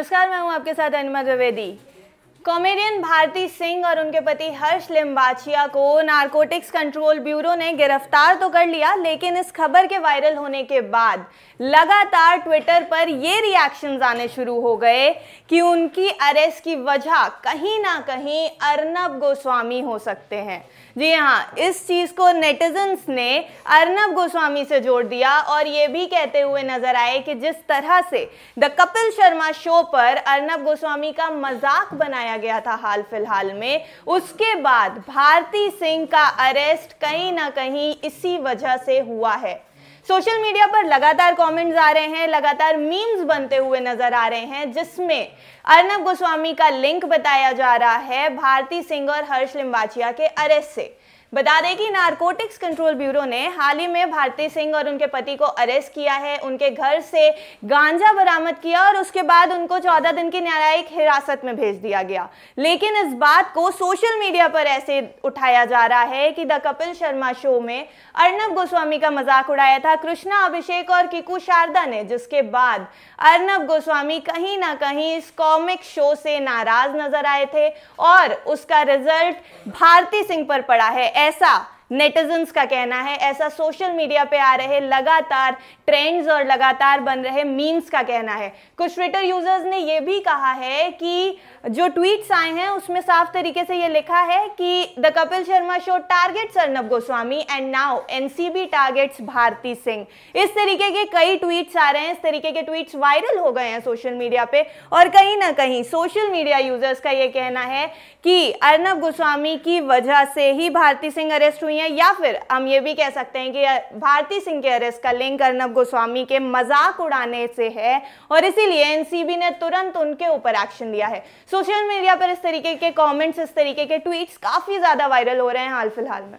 नमस्कार मैं हूं आपके साथ अनिमा द्विवेदी कॉमेडियन भारती सिंह और उनके पति हर्ष लिम्बाचिया को नारकोटिक्स कंट्रोल ब्यूरो ने गिरफ्तार तो कर लिया लेकिन इस खबर के वायरल होने के बाद लगातार ट्विटर पर ये रिएक्शंस आने शुरू हो गए कि उनकी अरेस्ट की वजह कहीं ना कहीं अर्नब गोस्वामी हो सकते हैं जी हाँ इस चीज़ को नेटिजन्स ने अर्नब गोस्वामी से जोड़ दिया और ये भी कहते हुए नजर आए कि जिस तरह से द कपिल शर्मा शो पर अर्नब गोस्वामी का मजाक बनाया बनाया गया था हाल फिलहाल में उसके बाद भारती सिंह का अरेस्ट कहीं ना कहीं इसी वजह से हुआ है सोशल मीडिया पर लगातार कमेंट्स आ रहे हैं लगातार मीम्स बनते हुए नजर आ रहे हैं जिसमें अर्नब गोस्वामी का लिंक बताया जा रहा है भारती सिंह और हर्ष लिम्बाचिया के अरेस्ट से बता दें कि नारकोटिक्स कंट्रोल ब्यूरो ने हाल ही में भारती सिंह और उनके पति को अरेस्ट किया है उनके घर से गांजा बरामद किया और उसके बाद उनको चौदह दिन की न्यायिक हिरासत में भेज दिया गया लेकिन इस बात को सोशल मीडिया पर ऐसे उठाया जा रहा है कि द कपिल शर्मा शो में अर्नब गोस्वामी का मजाक उड़ाया था कृष्णा अभिषेक और किकू शारदा ने जिसके बाद अर्नब गोस्वामी कहीं ना कहीं इस कॉमिक शो से नाराज नजर आए थे और उसका रिजल्ट भारती सिंह पर पड़ा है ऐसा नेटिजन्स का कहना है ऐसा सोशल मीडिया पे आ रहे लगातार ट्रेंड्स और लगातार बन रहे मीम्स का कहना है कुछ ट्विटर यूजर्स ने यह भी कहा है कि जो ट्वीट्स आए हैं उसमें साफ तरीके से ये लिखा है कि the Kapil Sharma show targets Arnab Goswami and now NCB targets Bharti Singh इस तरीके के कई ट्वीट्स आ रहे हैं इस तरीके के ट्वीट्स वायरल हो गए हैं सोशल मीडिया पे और कहीं ना कहीं सोशल मीडिया यूजर्स का ये कहना है कि अर्नब गोस्वामी की वजह से ही भारती सिंह अरेस्ट हुई हुई है या फिर हम ये भी कह सकते हैं कि भारती सिंह के अरेस्ट का लिंक अर्नब गोस्वामी के मजाक उड़ाने से है और इसीलिए एनसीबी ने तुरंत उनके ऊपर एक्शन लिया है सोशल मीडिया पर इस तरीके के कॉमेंट्स इस तरीके के ट्वीट काफ़ी ज़्यादा वायरल हो रहे हैं हाल फिलहाल में